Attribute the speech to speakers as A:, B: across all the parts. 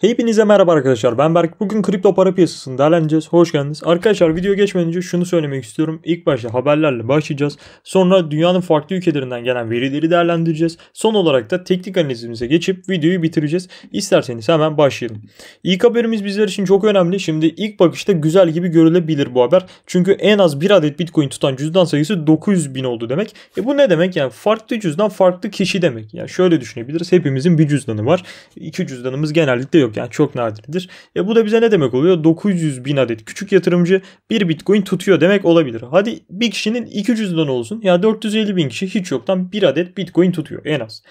A: Hepinize merhaba arkadaşlar ben Berk. Bugün kripto para piyasasını değerlendireceğiz. Hoş geldiniz. Arkadaşlar video geçmeden önce şunu söylemek istiyorum. İlk başta haberlerle başlayacağız. Sonra dünyanın farklı ülkelerinden gelen verileri değerlendireceğiz. Son olarak da teknik analizimize geçip videoyu bitireceğiz. İsterseniz hemen başlayalım. İlk haberimiz bizler için çok önemli. Şimdi ilk bakışta güzel gibi görülebilir bu haber. Çünkü en az bir adet bitcoin tutan cüzdan sayısı 900 bin oldu demek. E bu ne demek? Yani farklı cüzdan farklı kişi demek. Yani şöyle düşünebiliriz. Hepimizin bir cüzdanı var. İki cüzdanımız genellikle yok yok yani çok nadirdir. E bu da bize ne demek oluyor? 900 bin adet küçük yatırımcı bir bitcoin tutuyor demek olabilir. Hadi bir kişinin 200'den olsun ya 450 bin kişi hiç yoktan bir adet bitcoin tutuyor en az.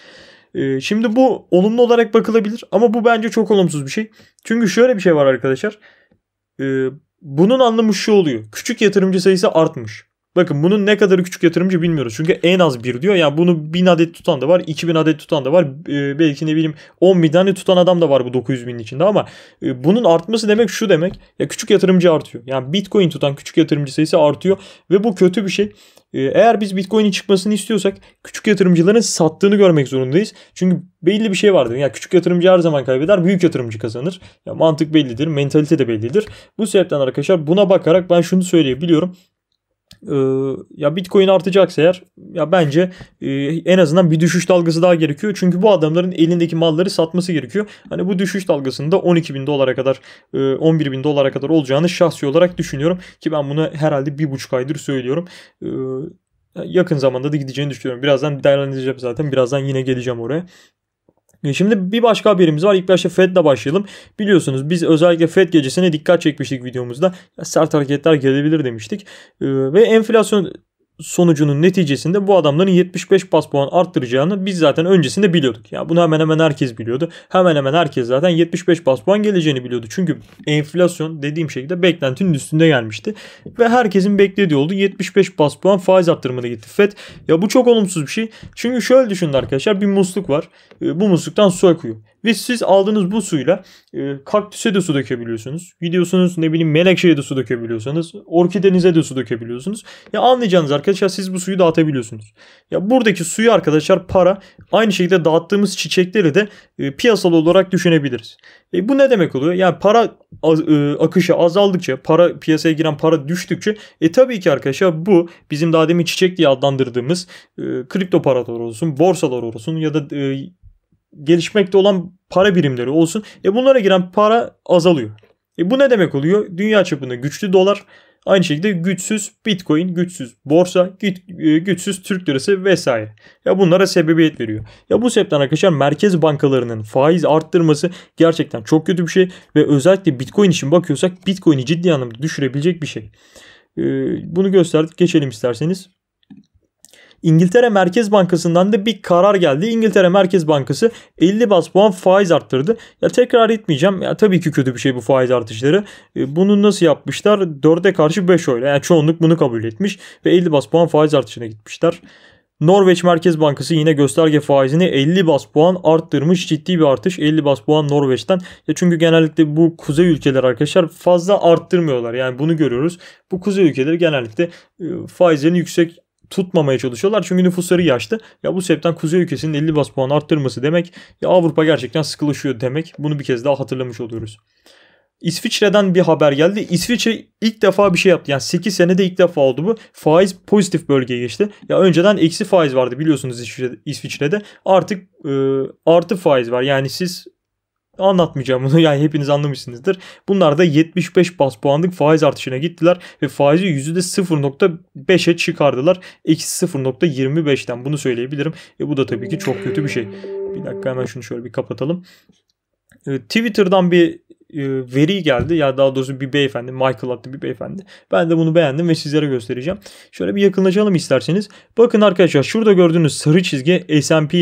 A: E, şimdi bu olumlu olarak bakılabilir ama bu bence çok olumsuz bir şey. Çünkü şöyle bir şey var arkadaşlar. E, bunun anlamı şu oluyor. Küçük yatırımcı sayısı artmış. Bakın bunun ne kadar küçük yatırımcı bilmiyoruz. Çünkü en az bir diyor. Yani bunu 1000 adet tutan da var. 2000 adet tutan da var. E, belki ne bileyim 10 bin tane tutan adam da var bu 900 binin içinde ama e, bunun artması demek şu demek. Ya küçük yatırımcı artıyor. Yani bitcoin tutan küçük yatırımcı sayısı artıyor ve bu kötü bir şey. E, eğer biz bitcoin'in çıkmasını istiyorsak küçük yatırımcıların sattığını görmek zorundayız. Çünkü belli bir şey vardır. Ya yani küçük yatırımcı her zaman kaybeder, büyük yatırımcı kazanır. Ya mantık bellidir, mentalite de bellidir. Bu sebepten arkadaşlar buna bakarak ben şunu söyleyebiliyorum e, ya Bitcoin artacaksa eğer ya bence e, en azından bir düşüş dalgası daha gerekiyor. Çünkü bu adamların elindeki malları satması gerekiyor. Hani bu düşüş dalgasında 12 bin dolara kadar e, 11 bin dolara kadar olacağını şahsi olarak düşünüyorum. Ki ben bunu herhalde bir buçuk aydır söylüyorum. E, yakın zamanda da gideceğini düşünüyorum. Birazdan değerlendireceğim zaten. Birazdan yine geleceğim oraya. E, şimdi bir başka haberimiz var. İlk başta FED'le başlayalım. Biliyorsunuz biz özellikle FED gecesine dikkat çekmiştik videomuzda. Sert hareketler gelebilir demiştik. E, ve enflasyon sonucunun neticesinde bu adamların 75 pas puan arttıracağını biz zaten öncesinde biliyorduk. Ya yani bunu hemen hemen herkes biliyordu. Hemen hemen herkes zaten 75 pas puan geleceğini biliyordu. Çünkü enflasyon dediğim şekilde beklentinin üstünde gelmişti. Ve herkesin beklediği oldu. 75 pas puan faiz arttırmada gitti FED. Ya bu çok olumsuz bir şey. Çünkü şöyle düşünün arkadaşlar bir musluk var. Ee, bu musluktan su akıyor. Ve siz aldığınız bu suyla e, kaktüse de su dökebiliyorsunuz. Gidiyorsunuz ne bileyim menekşeye de su dökebiliyorsanız orkidenize de su dökebiliyorsunuz. Ya anlayacağınız arkadaşlar arkadaşlar siz bu suyu dağıtabiliyorsunuz. Ya buradaki suyu arkadaşlar para aynı şekilde dağıttığımız çiçekleri de e, piyasal olarak düşünebiliriz. E, bu ne demek oluyor? Yani para az, e, akışı azaldıkça para piyasaya giren para düştükçe e tabii ki arkadaşlar bu bizim daha demin çiçek diye adlandırdığımız e, kripto paralar olsun, borsalar olsun ya da e, gelişmekte olan para birimleri olsun. E bunlara giren para azalıyor. E bu ne demek oluyor? Dünya çapında güçlü dolar Aynı şekilde güçsüz Bitcoin, güçsüz borsa, e, güçsüz Türk lirası vesaire. Ya bunlara sebebiyet veriyor. Ya bu sebepten arkadaşlar merkez bankalarının faiz arttırması gerçekten çok kötü bir şey ve özellikle Bitcoin için bakıyorsak Bitcoin'i ciddi anlamda düşürebilecek bir şey. E, bunu gösterdik. Geçelim isterseniz. İngiltere Merkez Bankası'ndan da bir karar geldi. İngiltere Merkez Bankası 50 bas puan faiz arttırdı. Ya tekrar etmeyeceğim. Ya tabii ki kötü bir şey bu faiz artışları. E, bunu nasıl yapmışlar? 4'e karşı 5 oyla. Yani çoğunluk bunu kabul etmiş ve 50 bas puan faiz artışına gitmişler. Norveç Merkez Bankası yine gösterge faizini 50 bas puan arttırmış. Ciddi bir artış 50 bas puan Norveç'ten. Ya çünkü genellikle bu kuzey ülkeler arkadaşlar fazla arttırmıyorlar. Yani bunu görüyoruz. Bu kuzey ülkeleri genellikle e, faizlerini yüksek tutmamaya çalışıyorlar. Çünkü nüfusları yaştı. Ya bu sebepten kuzey ülkesinin 50 bas puan arttırması demek ya Avrupa gerçekten sıkılaşıyor demek. Bunu bir kez daha hatırlamış oluyoruz. İsviçre'den bir haber geldi. İsviçre ilk defa bir şey yaptı. Yani 8 senede ilk defa oldu bu. Faiz pozitif bölgeye geçti. Ya önceden eksi faiz vardı biliyorsunuz İsviçre'de. Artık e, artı faiz var. Yani siz anlatmayacağım bunu yani hepiniz anlamışsınızdır. Bunlar da 75 bas puanlık faiz artışına gittiler ve faizi %0.5'e çıkardılar. Eksi 0.25'ten bunu söyleyebilirim. E bu da tabii ki çok kötü bir şey. Bir dakika hemen şunu şöyle bir kapatalım. E, Twitter'dan bir e, veri geldi. Ya daha doğrusu bir beyefendi, Michael adlı bir beyefendi. Ben de bunu beğendim ve sizlere göstereceğim. Şöyle bir yakınlaşalım isterseniz. Bakın arkadaşlar şurada gördüğünüz sarı çizgi S&P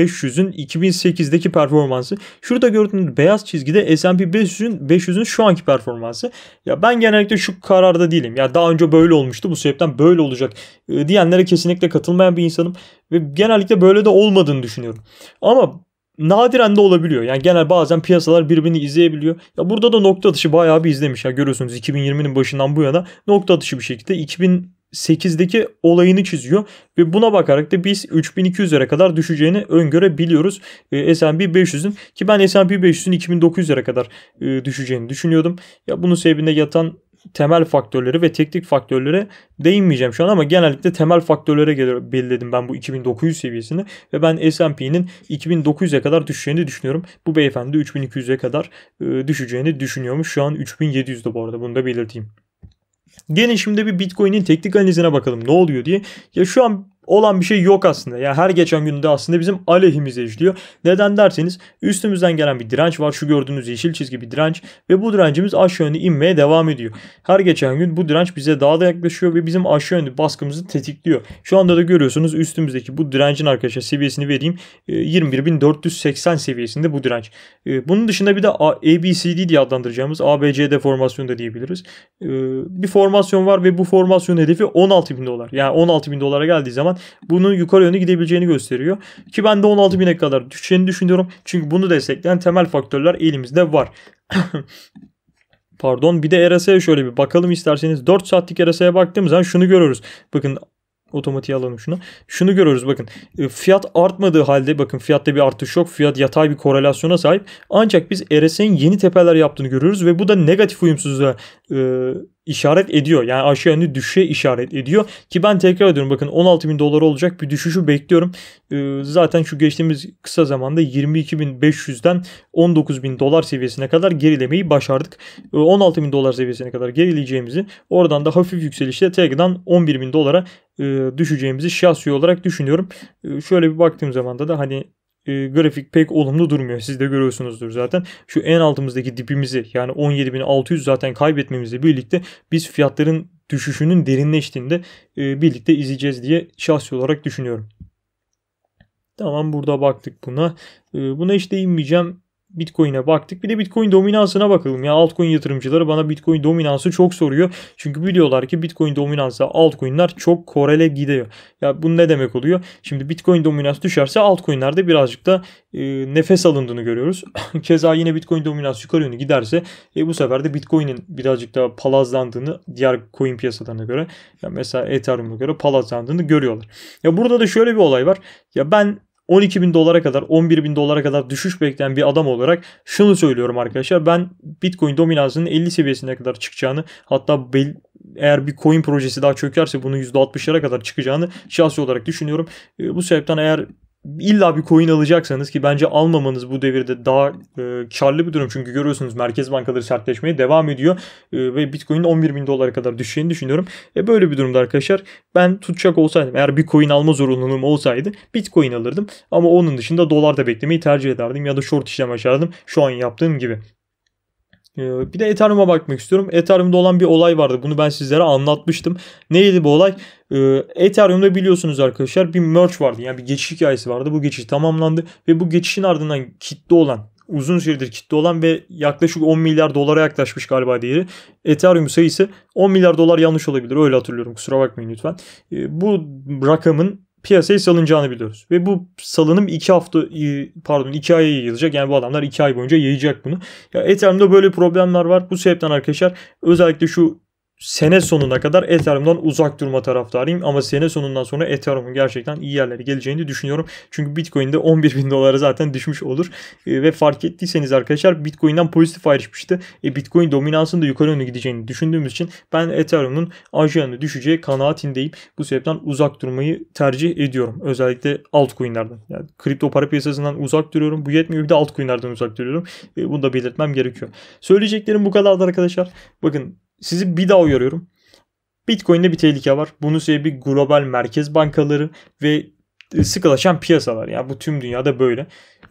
A: 500'ün 2008'deki performansı. Şurada gördüğünüz beyaz çizgi de S&P 500'ün 500'ün şu anki performansı. Ya ben genellikle şu kararda değilim. Ya daha önce böyle olmuştu. Bu sebepten böyle olacak e, diyenlere kesinlikle katılmayan bir insanım ve genellikle böyle de olmadığını düşünüyorum. Ama nadiren de olabiliyor. Yani genel bazen piyasalar birbirini izleyebiliyor. Ya burada da nokta atışı bayağı bir izlemiş. Ya görüyorsunuz 2020'nin başından bu yana nokta atışı bir şekilde 2008'deki olayını çiziyor ve buna bakarak da biz 3200'lere kadar düşeceğini öngörebiliyoruz e, S&P 500'ün ki ben S&P 500'ün 2900'lere kadar e, düşeceğini düşünüyordum. Ya bunun sebebinde yatan temel faktörleri ve teknik faktörlere değinmeyeceğim şu an ama genellikle temel faktörlere gelir, belirledim ben bu 2900 seviyesini ve ben S&P'nin 2900'e kadar düşeceğini düşünüyorum. Bu beyefendi 3200'e kadar e, düşeceğini düşünüyormuş. Şu an 3700'de bu arada bunu da belirteyim. Gelin şimdi bir Bitcoin'in teknik analizine bakalım ne oluyor diye. Ya şu an olan bir şey yok aslında. Yani her geçen günde aslında bizim aleyhimize işliyor. Neden derseniz üstümüzden gelen bir direnç var. Şu gördüğünüz yeşil çizgi bir direnç ve bu direncimiz aşağı yönde inmeye devam ediyor. Her geçen gün bu direnç bize daha da yaklaşıyor ve bizim aşağı yönde baskımızı tetikliyor. Şu anda da görüyorsunuz üstümüzdeki bu direncin arkadaşlar seviyesini vereyim. 21.480 ee, seviyesinde bu direnç. Ee, bunun dışında bir de ABCD diye adlandıracağımız ABCD formasyonu da diyebiliriz. Ee, bir formasyon var ve bu formasyon hedefi 16.000 dolar. Yani 16.000 dolara geldiği zaman bunun yukarı yönlü gidebileceğini gösteriyor. Ki ben de 16 bine kadar düşeceğini düşünüyorum. Çünkü bunu destekleyen temel faktörler elimizde var. Pardon bir de RSE'ye şöyle bir bakalım isterseniz. 4 saatlik RSE'ye baktığımız zaman şunu görüyoruz. Bakın otomatiğe alalım şunu. Şunu görüyoruz bakın. E, fiyat artmadığı halde bakın fiyatta bir artış yok. Fiyat yatay bir korelasyona sahip. Ancak biz RSI'nin yeni tepeler yaptığını görüyoruz ve bu da negatif uyumsuzluğa e, işaret ediyor. Yani aşağı yönlü düşüşe işaret ediyor. Ki ben tekrar ediyorum bakın 16 bin dolar olacak bir düşüşü bekliyorum. Ee, zaten şu geçtiğimiz kısa zamanda 22.500'den 19 bin dolar seviyesine kadar gerilemeyi başardık. Ee, 16 bin dolar seviyesine kadar gerileyeceğimizi oradan da hafif yükselişle tekrardan 11 bin dolara e, düşeceğimizi şahsi olarak düşünüyorum. Ee, şöyle bir baktığım zaman da hani e, grafik pek olumlu durmuyor. Siz de görüyorsunuzdur zaten. Şu en altımızdaki dipimizi yani 17.600 zaten kaybetmemizle birlikte biz fiyatların düşüşünün derinleştiğinde e, birlikte izleyeceğiz diye şahsi olarak düşünüyorum. Tamam burada baktık buna. E, buna hiç değinmeyeceğim. Bitcoin'e baktık. Bir de Bitcoin dominansına bakalım. Ya altcoin yatırımcıları bana Bitcoin dominansı çok soruyor. Çünkü biliyorlar ki Bitcoin dominansı altcoin'ler çok korele gidiyor. Ya bu ne demek oluyor? Şimdi Bitcoin dominansı düşerse altcoin'lerde birazcık da e, nefes alındığını görüyoruz. Keza yine Bitcoin dominansı yukarı yönlü giderse e, bu sefer de Bitcoin'in birazcık daha palazlandığını diğer coin piyasalarına göre ya mesela Ethereum'a göre palazlandığını görüyorlar. Ya burada da şöyle bir olay var. Ya ben 12 bin dolara kadar 11 bin dolara kadar düşüş bekleyen bir adam olarak şunu söylüyorum arkadaşlar. Ben Bitcoin dominansının 50 seviyesine kadar çıkacağını hatta eğer bir coin projesi daha çökerse bunun %60'lara kadar çıkacağını şahsi olarak düşünüyorum. Ee, bu sebepten eğer illa bir coin alacaksanız ki bence almamanız bu devirde daha e, karlı bir durum. Çünkü görüyorsunuz merkez bankaları sertleşmeye devam ediyor e, ve Bitcoin'in 11 bin dolara kadar düşeceğini düşünüyorum. E, böyle bir durumda arkadaşlar ben tutacak olsaydım eğer bir coin alma zorunluluğum olsaydı Bitcoin alırdım. Ama onun dışında dolar da beklemeyi tercih ederdim ya da short işlem açardım şu an yaptığım gibi. Ee, bir de Ethereum'a bakmak istiyorum. Ethereum'da olan bir olay vardı. Bunu ben sizlere anlatmıştım. Neydi bu olay? Ee, Ethereum'da biliyorsunuz arkadaşlar bir merge vardı. Yani bir geçiş hikayesi vardı. Bu geçiş tamamlandı ve bu geçişin ardından kitle olan uzun süredir kitle olan ve yaklaşık 10 milyar dolara yaklaşmış galiba değeri. Ethereum sayısı 10 milyar dolar yanlış olabilir. Öyle hatırlıyorum. Kusura bakmayın lütfen. Ee, bu rakamın piyasaya salınacağını biliyoruz. Ve bu salınım 2 hafta e, pardon 2 aya yayılacak. Yani bu adamlar 2 ay boyunca yayacak bunu. Ya Ethereum'da böyle problemler var. Bu sebepten arkadaşlar özellikle şu sene sonuna kadar Ethereum'dan uzak durma taraftarıyım. Ama sene sonundan sonra Ethereum'un gerçekten iyi yerlere geleceğini düşünüyorum. Çünkü Bitcoin'de 11 bin dolara zaten düşmüş olur. E, ve fark ettiyseniz arkadaşlar Bitcoin'den pozitif ayrışmıştı. E, Bitcoin dominansında yukarı yönlü gideceğini düşündüğümüz için ben Ethereum'un ajanı düşeceği kanaatindeyim. Bu sebepten uzak durmayı tercih ediyorum. Özellikle altcoin'lerden. Yani kripto para piyasasından uzak duruyorum. Bu yetmiyor bir de altcoin'lerden uzak duruyorum. E, bunu da belirtmem gerekiyor. Söyleyeceklerim bu kadardı arkadaşlar. Bakın sizi bir daha uyarıyorum. Bitcoin'de bir tehlike var. Bunun sebebi global merkez bankaları ve e, sıkılaşan piyasalar. Yani bu tüm dünyada böyle.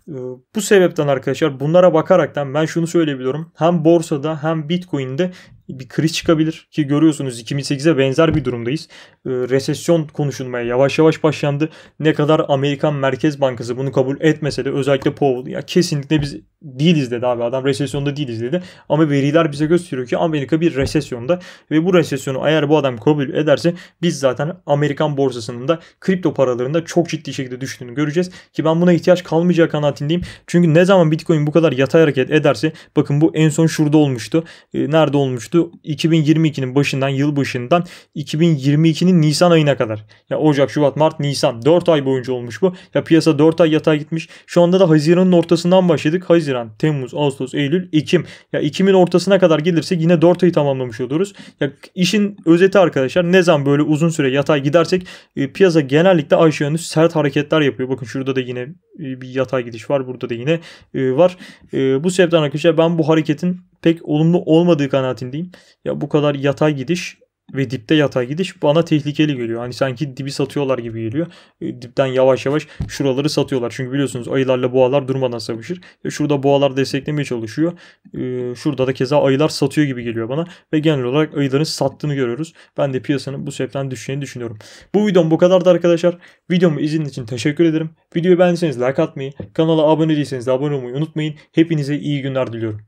A: Ee, bu sebepten arkadaşlar bunlara bakaraktan ben şunu söyleyebiliyorum. Hem borsada hem Bitcoin'de bir kriz çıkabilir ki görüyorsunuz 2008'e benzer bir durumdayız. E, resesyon konuşulmaya yavaş yavaş başlandı. Ne kadar Amerikan Merkez Bankası bunu kabul etmese de özellikle Powell ya kesinlikle biz değiliz dedi abi adam resesyonda değiliz dedi. Ama veriler bize gösteriyor ki Amerika bir resesyonda ve bu resesyonu eğer bu adam kabul ederse biz zaten Amerikan borsasının da kripto paralarında çok ciddi şekilde düştüğünü göreceğiz ki ben buna ihtiyaç kalmayacağı kanaatindeyim. Çünkü ne zaman Bitcoin bu kadar yatay hareket ederse bakın bu en son şurada olmuştu. Ee, nerede olmuştu? 2022'nin başından yıl başından 2022'nin Nisan ayına kadar. Ya Ocak, Şubat, Mart, Nisan 4 ay boyunca olmuş bu. Ya piyasa 4 ay yatağa gitmiş. Şu anda da Haziran'ın ortasından başladık. Haziran, Temmuz, Ağustos, Eylül, Ekim. Ya Ekim'in ortasına kadar gelirse yine 4 ayı tamamlamış oluruz. Ya işin özeti arkadaşlar ne zaman böyle uzun süre yatağa gidersek e, piyasa genellikle aşağı yönlü sert hareketler yapıyor. Bakın şurada da yine e, bir yatay gidiş var. Burada da yine e, var. E, bu sebepten arkadaşlar ben bu hareketin pek olumlu olmadığı kanaatindeyim. Ya bu kadar yatay gidiş ve dipte yatay gidiş bana tehlikeli geliyor. Hani sanki dibi satıyorlar gibi geliyor. E, dipten yavaş yavaş şuraları satıyorlar. Çünkü biliyorsunuz ayılarla boğalar durmadan savaşır. E, şurada boğalar desteklemeye çalışıyor. E, şurada da keza ayılar satıyor gibi geliyor bana. Ve genel olarak ayıların sattığını görüyoruz. Ben de piyasanın bu sebepten düşeceğini düşünüyorum. Bu videom bu kadardı arkadaşlar. Videomu izlediğiniz için teşekkür ederim. Videoyu beğendiyseniz like atmayı, kanala abone değilseniz de abone olmayı unutmayın. Hepinize iyi günler diliyorum.